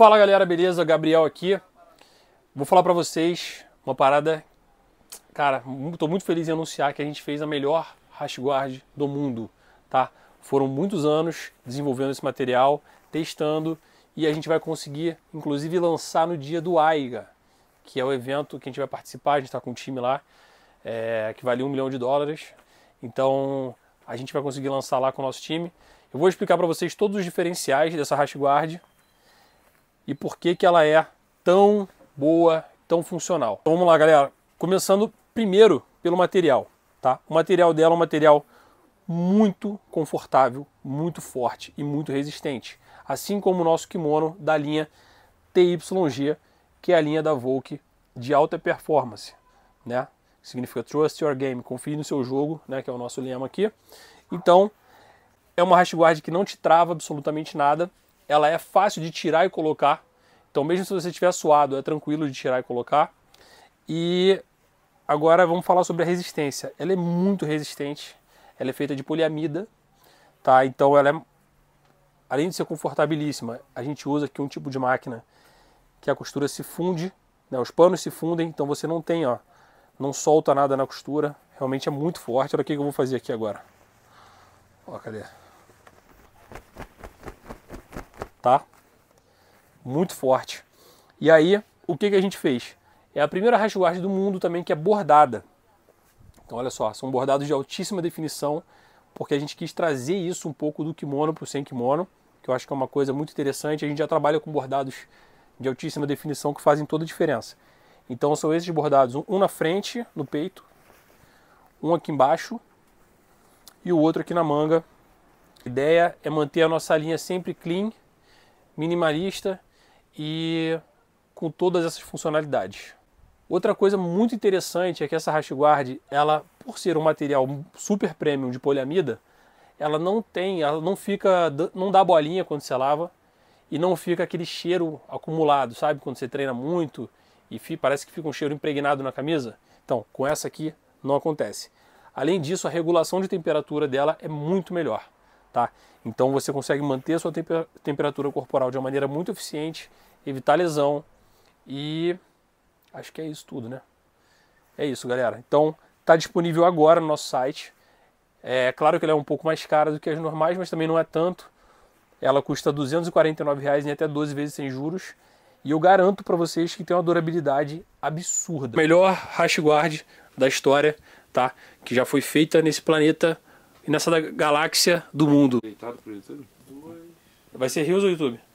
Fala galera, beleza? Gabriel aqui. Vou falar para vocês uma parada. Cara, estou muito feliz em anunciar que a gente fez a melhor guard do mundo, tá? Foram muitos anos desenvolvendo esse material, testando e a gente vai conseguir, inclusive, lançar no dia do AIGA, que é o evento que a gente vai participar. A gente está com um time lá é, que vale um milhão de dólares. Então a gente vai conseguir lançar lá com o nosso time. Eu vou explicar para vocês todos os diferenciais dessa guard e por que, que ela é tão boa, tão funcional. Então, vamos lá, galera. Começando primeiro pelo material, tá? O material dela é um material muito confortável, muito forte e muito resistente. Assim como o nosso kimono da linha TYG, que é a linha da Volk de alta performance, né? Significa Trust Your Game, confie no seu jogo, né? Que é o nosso lema aqui. Então, é uma guard que não te trava absolutamente nada ela é fácil de tirar e colocar. Então, mesmo se você estiver suado, é tranquilo de tirar e colocar. E agora vamos falar sobre a resistência. Ela é muito resistente. Ela é feita de poliamida, tá? Então, ela é além de ser confortabilíssima, a gente usa aqui um tipo de máquina que a costura se funde, né? Os panos se fundem, então você não tem, ó, não solta nada na costura. Realmente é muito forte. Olha o que eu vou fazer aqui agora. Ó, cadê? tá? Muito forte. E aí, o que, que a gente fez? É a primeira hashguard do mundo também que é bordada. Então, olha só, são bordados de altíssima definição, porque a gente quis trazer isso um pouco do kimono para o sem kimono, que eu acho que é uma coisa muito interessante. A gente já trabalha com bordados de altíssima definição que fazem toda a diferença. Então, são esses bordados: um na frente, no peito, um aqui embaixo e o outro aqui na manga. A ideia é manter a nossa linha sempre clean minimalista e com todas essas funcionalidades. Outra coisa muito interessante é que essa hashguard, ela, por ser um material super premium de poliamida, ela não tem, ela não fica, não dá bolinha quando você lava e não fica aquele cheiro acumulado, sabe? Quando você treina muito e parece que fica um cheiro impregnado na camisa. Então, com essa aqui não acontece. Além disso, a regulação de temperatura dela é muito melhor tá? Então você consegue manter a sua temper temperatura corporal de uma maneira muito eficiente, evitar lesão e acho que é isso tudo, né? É isso, galera. Então está disponível agora no nosso site. É claro que ela é um pouco mais cara do que as normais, mas também não é tanto. Ela custa R$ 249 reais em é até 12 vezes sem juros. E eu garanto para vocês que tem uma durabilidade absurda. Melhor rash guard da história, tá? Que já foi feita nesse planeta nessa da galáxia do mundo. Deitado pro YouTube? Vai ser Rios ou YouTube?